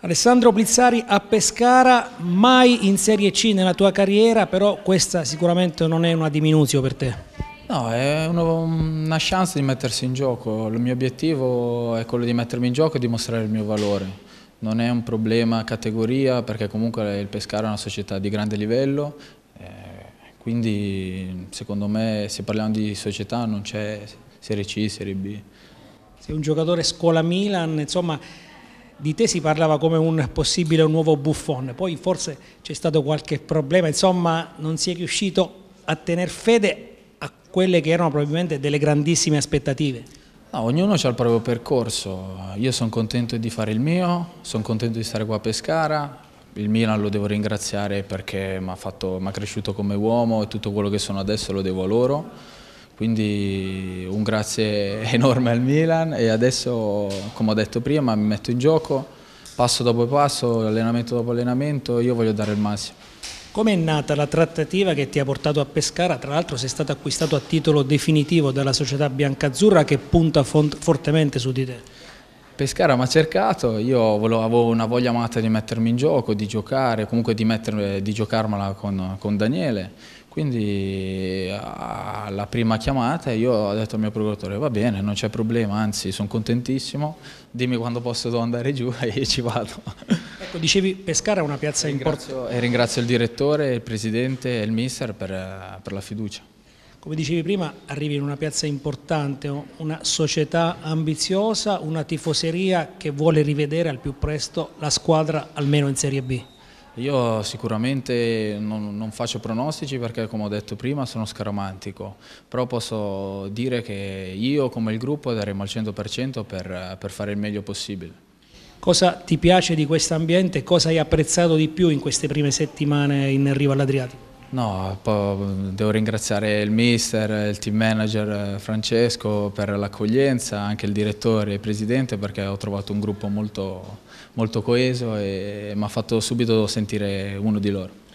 Alessandro Blizzari a Pescara, mai in Serie C nella tua carriera, però questa sicuramente non è una diminuzione per te. No, è una chance di mettersi in gioco, il mio obiettivo è quello di mettermi in gioco e dimostrare il mio valore, non è un problema categoria perché comunque il Pescara è una società di grande livello, eh, quindi secondo me se parliamo di società non c'è Serie C, Serie B. Sei un giocatore scuola Milan, insomma di te si parlava come un possibile nuovo buffone, poi forse c'è stato qualche problema, insomma non si è riuscito a tener fede a quelle che erano probabilmente delle grandissime aspettative. No, ognuno ha il proprio percorso, io sono contento di fare il mio, sono contento di stare qua a Pescara, il Milan lo devo ringraziare perché mi ha cresciuto come uomo e tutto quello che sono adesso lo devo a loro quindi un grazie enorme al Milan e adesso, come ho detto prima, mi metto in gioco, passo dopo passo, allenamento dopo allenamento, io voglio dare il massimo. Come è nata la trattativa che ti ha portato a Pescara? Tra l'altro sei stato acquistato a titolo definitivo dalla società biancazzurra che punta fortemente su di te. Pescara mi ha cercato, io avevo una voglia matta di mettermi in gioco, di giocare, comunque di, mettere, di giocarmela con, con, Daniele. Quindi alla prima chiamata io ho detto al mio procuratore va bene, non c'è problema, anzi sono contentissimo, dimmi quando posso andare giù e ci vado. Ecco, dicevi Pescara è una piazza importante. E ringrazio il direttore, il presidente e il mister per, per la fiducia come dicevi prima, arrivi in una piazza importante, una società ambiziosa, una tifoseria che vuole rivedere al più presto la squadra almeno in Serie B. Io sicuramente non, non, faccio pronostici perché come ho detto prima sono scaramantico, però posso dire che io come il gruppo daremo al 100% per, per fare il meglio possibile. Cosa ti piace di questo ambiente e cosa hai apprezzato di più in queste prime settimane in Riva all'Adriatico? No, devo ringraziare il mister, il team manager eh, Francesco per l'accoglienza, anche il direttore e il presidente perché ho trovato un gruppo molto, molto coeso e mi ha fatto subito sentire uno di loro.